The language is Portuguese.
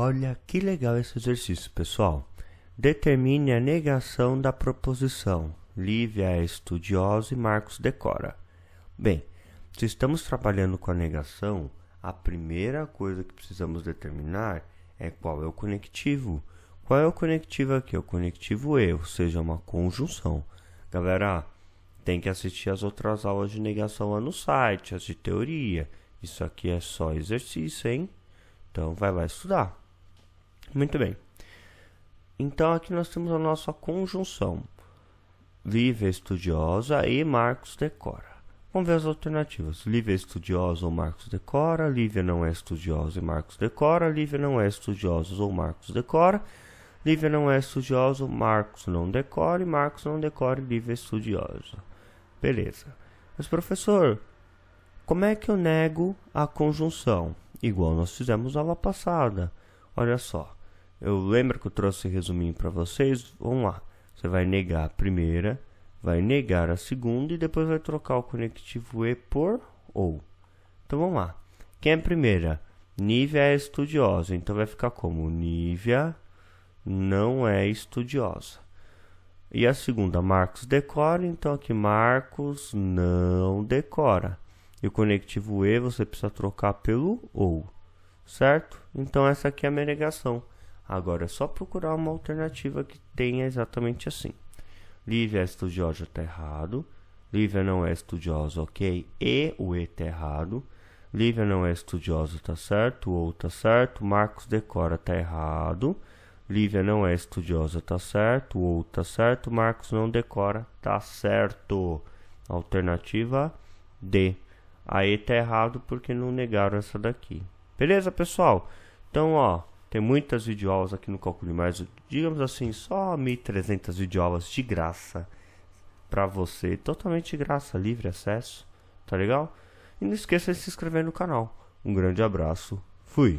Olha que legal esse exercício, pessoal. Determine a negação da proposição. Lívia é estudiosa e Marcos decora. Bem, se estamos trabalhando com a negação, a primeira coisa que precisamos determinar é qual é o conectivo. Qual é o conectivo aqui? É o conectivo E, ou seja, é uma conjunção. Galera, tem que assistir as outras aulas de negação lá no site, as de teoria. Isso aqui é só exercício, hein? Então vai lá estudar. Muito bem. Então aqui nós temos a nossa conjunção. Lívia Estudiosa e Marcos Decora. Vamos ver as alternativas. Lívia é estudiosa ou Marcos Decora. Lívia não é estudiosa e Marcos Decora. Lívia não é estudiosa ou Marcos Decora. Lívia não é estudiosa, Marcos não decora e Marcos não decora e Lívia é estudiosa. Beleza. Mas professor, como é que eu nego a conjunção? Igual nós fizemos na aula passada. Olha só. Eu lembro que eu trouxe resuminho para vocês. Vamos lá. Você vai negar a primeira, vai negar a segunda e depois vai trocar o conectivo e por ou. Então vamos lá. Quem é a primeira? Nívia é estudiosa, então vai ficar como Nívia não é estudiosa. E a segunda, Marcos decora, então aqui Marcos não decora. E o conectivo E você precisa trocar pelo ou, certo? Então essa aqui é a minha negação. Agora é só procurar uma alternativa que tenha exatamente assim. Lívia é estudiosa tá errado. Lívia não é estudiosa, ok? E o E tá errado. Lívia não é estudiosa, tá certo? Ou tá certo. Marcos decora, tá errado. Lívia não é estudiosa, tá certo? Ou tá certo. Marcos não decora, tá certo. Alternativa D. A E tá errado porque não negaram essa daqui. Beleza, pessoal? Então, ó. Tem muitas videoaulas aqui no Calcule Mais, digamos assim, só 1.300 videoaulas de graça para você, totalmente de graça, livre acesso, tá legal? E não esqueça de se inscrever no canal. Um grande abraço, fui!